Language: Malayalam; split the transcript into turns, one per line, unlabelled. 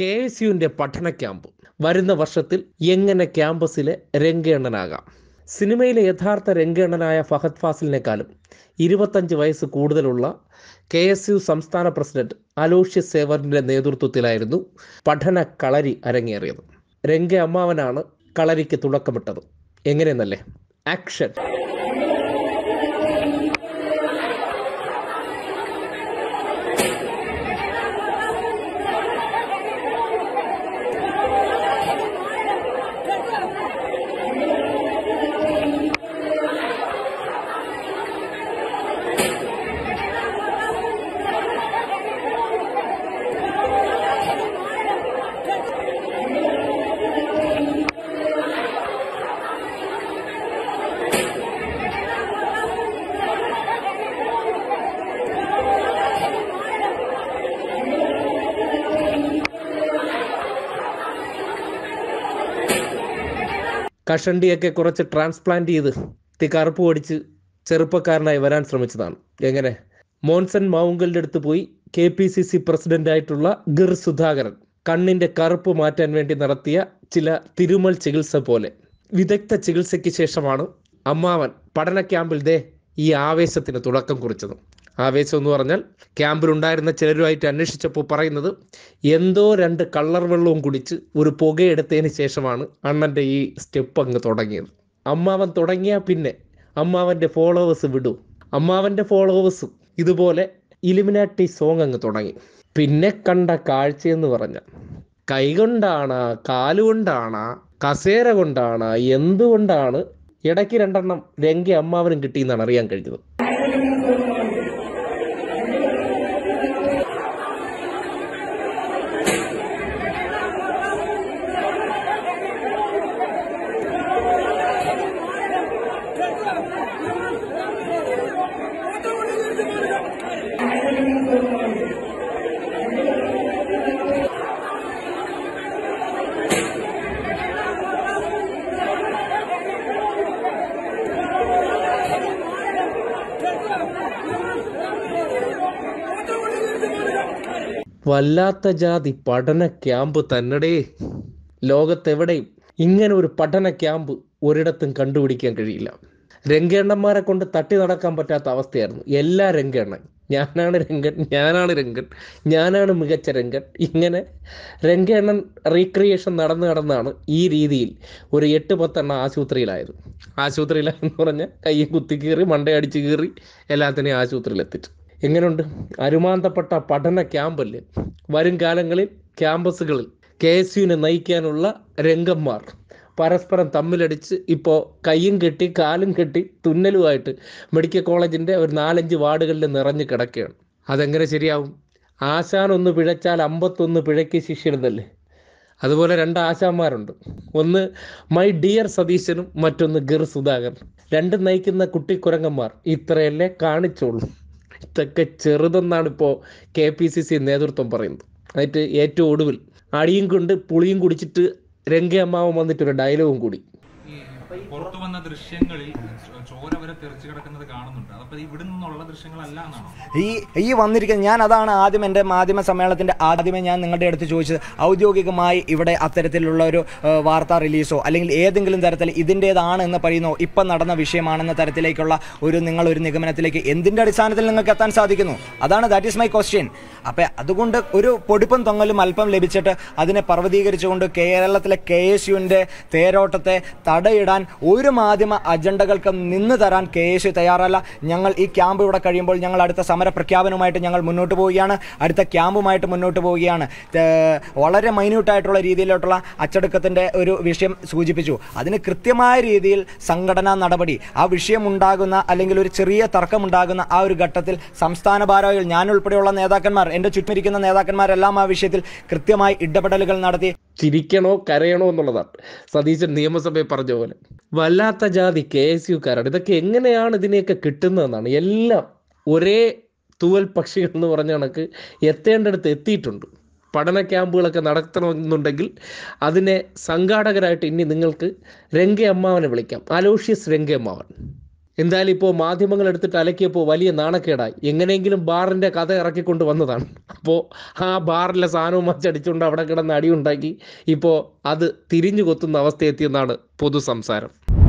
കെ എസ് യുവിൻ്റെ പഠന ക്യാമ്പ് വരുന്ന വർഷത്തിൽ എങ്ങനെ ക്യാമ്പസിലെ രംഗേണ്ണനാകാം സിനിമയിലെ യഥാർത്ഥ രംഗേണ്ണനായ ഫഹദ് ഫാസിലിനേക്കാളും ഇരുപത്തഞ്ച് വയസ്സ് കൂടുതലുള്ള കെ എസ് യു സംസ്ഥാന പ്രസിഡന്റ് അലോഷ്യ സേവറിൻ്റെ നേതൃത്വത്തിലായിരുന്നു പഠന കളരി അരങ്ങേറിയത് രംഗ അമ്മാവനാണ് കളരിക്ക് തുടക്കമിട്ടത് എങ്ങനെയെന്നല്ലേ ആക്ഷൻ കഷണ്ടിയൊക്കെ കുറച്ച് ട്രാൻസ്പ്ലാന്റ് ചെയ്ത് കറുപ്പ് പഠിച്ച് ചെറുപ്പക്കാരനായി വരാൻ ശ്രമിച്ചതാണ് എങ്ങനെ മോൺസൺ മാവുങ്കലിന്റെ അടുത്ത് പോയി കെ പി സി സി പ്രസിഡന്റായിട്ടുള്ള ഗിർ സുധാകരൻ കണ്ണിന്റെ കറുപ്പ് മാറ്റാൻ വേണ്ടി നടത്തിയ ചില തിരുമൽ ചികിത്സ പോലെ വിദഗ്ധ ചികിത്സയ്ക്ക് ശേഷമാണ് അമ്മാവൻ പഠന ക്യാമ്പിൽ ദേ ഈ ആവേശത്തിന് തുടക്കം കുറിച്ചത് ആവേശം എന്ന് പറഞ്ഞാൽ ക്യാമ്പിലുണ്ടായിരുന്ന ചിലരുമായിട്ട് അന്വേഷിച്ചപ്പോൾ പറയുന്നത് എന്തോ രണ്ട് കള്ളർ വെള്ളവും കുടിച്ച് ഒരു പുകയെടുത്തതിന് ശേഷമാണ് അണ്ണൻ്റെ ഈ സ്റ്റെപ്പ് അങ്ങ് തുടങ്ങിയത് അമ്മാവൻ തുടങ്ങിയാൽ പിന്നെ അമ്മാവൻ്റെ ഫോളോവേഴ്സ് വിടും അമ്മാവൻ്റെ ഫോളോവേഴ്സും ഇതുപോലെ ഇലിമിനാറ്റി സോങ് അങ്ങ് തുടങ്ങി പിന്നെ കണ്ട കാഴ്ചയെന്ന് പറഞ്ഞാൽ കൈകൊണ്ടാണ് കാലുകൊണ്ടാണ് കസേര കൊണ്ടാണ് എന്തുകൊണ്ടാണ് ഇടയ്ക്ക് രണ്ടെണ്ണം രംഗി അമ്മാവനും കിട്ടിയെന്നാണ് അറിയാൻ കഴിഞ്ഞത് വല്ലാത്ത ജാതി പഠന ക്യാമ്പ് തന്നടേ ലോകത്തെവിടെയും ഇങ്ങനെ ഒരു പഠന ക്യാമ്പ് ഒരിടത്തും കണ്ടുപിടിക്കാൻ കഴിയില്ല രംഗേണ്ണന്മാരെ കൊണ്ട് തട്ടി നടക്കാൻ പറ്റാത്ത അവസ്ഥയായിരുന്നു എല്ലാ രംഗേണ്ണൻ ഞാനാണ് രംഗൻ ഞാനാണ് രംഗൻ ഞാനാണ് മികച്ച രംഗൻ ഇങ്ങനെ രംഗേണ്ണൻ റീക്രിയേഷൻ നടന്നു നടന്നാണ് ഈ രീതിയിൽ ഒരു എട്ട് പത്തെണ്ണം ആശുപത്രിയിലായത് ആശുപത്രിയിലായെന്ന് പറഞ്ഞാൽ കൈ കുത്തി കീറി മണ്ടയടിച്ച് കീറി എല്ലാത്തിനെയും ആശുപത്രിയിലെത്തിച്ചു എങ്ങനെയുണ്ട് അരുമാന്തപ്പെട്ട പഠന ക്യാമ്പല്ലേ വരും കാലങ്ങളിൽ ക്യാമ്പസുകളിൽ കെ എസ് യുവിനെ നയിക്കാനുള്ള രംഗന്മാർ പരസ്പരം തമ്മിലടിച്ച് ഇപ്പോൾ കൈയും കെട്ടി കാലും കെട്ടി തുന്നലുമായിട്ട് മെഡിക്കൽ കോളേജിൻ്റെ ഒരു നാലഞ്ച് വാർഡുകളിൽ നിറഞ്ഞു കിടക്കുകയാണ് അതെങ്ങനെ ശരിയാവും ആശാൻ ഒന്ന് പിഴച്ചാൽ അമ്പത്തൊന്ന് പിഴയ്ക്ക് ശിഷ്യനെന്നല്ലേ അതുപോലെ രണ്ട് ആശാന്മാരുണ്ട് ഒന്ന് മൈ ഡിയർ സതീശനും മറ്റൊന്ന് ഗിർ സുധാകരൻ രണ്ടും നയിക്കുന്ന കുട്ടിക്കുരങ്ങന്മാർ ഇത്രയല്ലേ കാണിച്ചോളൂ ഇതൊക്കെ ചെറുതെന്നാണ് ഇപ്പോൾ കെ പി സി സി നേതൃത്വം പറയുന്നത് എന്നിട്ട് ഏറ്റവും ഒടുവിൽ അടിയും കൊണ്ട് പുളിയും കുടിച്ചിട്ട് രംഗയമ്മാവൻ വന്നിട്ടൊരു ഡയലോഗും കൂടി പുറത്തു വന്ന ദൃശ്യങ്ങളിൽ ചോര വരെ തെറിച്ചു കിടക്കുന്നത് കാണുന്നുണ്ട് അപ്പൊ ഇവിടെ നിന്നുള്ള ദൃശ്യങ്ങളല്ല
ഈ ഈ വന്നിരിക്കുന്ന ഞാൻ അതാണ് ആദ്യം എൻ്റെ മാധ്യമ സമ്മേളനത്തിന്റെ ആദ്യമേ ഞാൻ നിങ്ങളുടെ അടുത്ത് ചോദിച്ചത് ഔദ്യോഗികമായി ഇവിടെ അത്തരത്തിലുള്ള ഒരു വാർത്താ റിലീസോ അല്ലെങ്കിൽ ഏതെങ്കിലും തരത്തിൽ ഇതിൻ്റേതാണ് എന്ന് പറയുന്നോ ഇപ്പം നടന്ന വിഷയമാണെന്ന തരത്തിലേക്കുള്ള ഒരു നിങ്ങൾ ഒരു നിഗമനത്തിലേക്ക് എന്തിൻ്റെ അടിസ്ഥാനത്തിൽ നിങ്ങൾക്ക് എത്താൻ സാധിക്കുന്നു അതാണ് ദാറ്റ് ഈസ് മൈ ക്വസ്റ്റ്യൻ അപ്പം അതുകൊണ്ട് ഒരു പൊടിപ്പും തൊങ്ങലും അല്പം ലഭിച്ചിട്ട് അതിനെ പർവ്വതീകരിച്ചുകൊണ്ട് കേരളത്തിലെ കെ എസ് യുവിൻ്റെ തേരോട്ടത്തെ തടയിടാൻ ഒരു മാധ്യമ അജണ്ടകൾക്കും നിന്ന് തരാൻ കെ സി തയ്യാറല്ല ഞങ്ങൾ ഈ ക്യാമ്പ് ഇവിടെ കഴിയുമ്പോൾ ഞങ്ങൾ അടുത്ത സമര പ്രഖ്യാപനവുമായിട്ട് ഞങ്ങൾ മുന്നോട്ട് പോവുകയാണ് അടുത്ത ക്യാമ്പുമായിട്ട് മുന്നോട്ട് പോവുകയാണ് വളരെ മൈന്യൂട്ടായിട്ടുള്ള രീതിയിലോട്ടുള്ള അച്ചടക്കത്തിൻ്റെ ഒരു വിഷയം സൂചിപ്പിച്ചു അതിന് കൃത്യമായ രീതിയിൽ സംഘടനാ നടപടി ആ വിഷയമുണ്ടാകുന്ന അല്ലെങ്കിൽ ഒരു ചെറിയ തർക്കമുണ്ടാകുന്ന ആ ഒരു ഘട്ടത്തിൽ സംസ്ഥാന ഭാരവാഹികൾ ഞാനുൾപ്പെടെയുള്ള നേതാക്കന്മാർ എൻ്റെ ചുറ്റുമിരിക്കുന്ന നേതാക്കന്മാരെല്ലാം ആ വിഷയത്തിൽ കൃത്യമായി ഇടപെടലുകൾ നടത്തി ചിരിക്കണോ കരയണോ എന്നുള്ളതാണ് സതീശൻ നിയമസഭയിൽ പറഞ്ഞ പോലെ
വല്ലാത്ത ജാതി കെ എസ് കാരാണ് ഇതൊക്കെ എങ്ങനെയാണ് ഇതിനെയൊക്കെ കിട്ടുന്നതെന്നാണ് എല്ലാം ഒരേ തൂവൽ പക്ഷികൾ എന്ന് പറഞ്ഞ കണക്ക് എത്തേണ്ടടുത്ത് എത്തിയിട്ടുണ്ട് പഠന ക്യാമ്പുകളൊക്കെ നടത്തണമെന്നുണ്ടെങ്കിൽ അതിനെ സംഘാടകരായിട്ട് ഇനി നിങ്ങൾക്ക് രംഗയമ്മാവനെ വിളിക്കാം അലോഷ്യസ് രംഗയമ്മാവൻ എന്തായാലും ഇപ്പോൾ മാധ്യമങ്ങൾ എടുത്തിട്ട് അലക്കിയപ്പോൾ വലിയ നാണക്കേടായി എങ്ങനെയെങ്കിലും ബാറിൻ്റെ കഥ ഇറക്കിക്കൊണ്ട് വന്നതാണ് അപ്പോൾ ആ ബാറിലെ സാധനവും മച്ചടിച്ചുകൊണ്ട് അവിടെ കിടന്ന് അടിയുണ്ടാക്കി ഇപ്പോൾ അത് തിരിഞ്ഞു കൊത്തുന്ന അവസ്ഥയെത്തിയെന്നാണ് പൊതു സംസാരം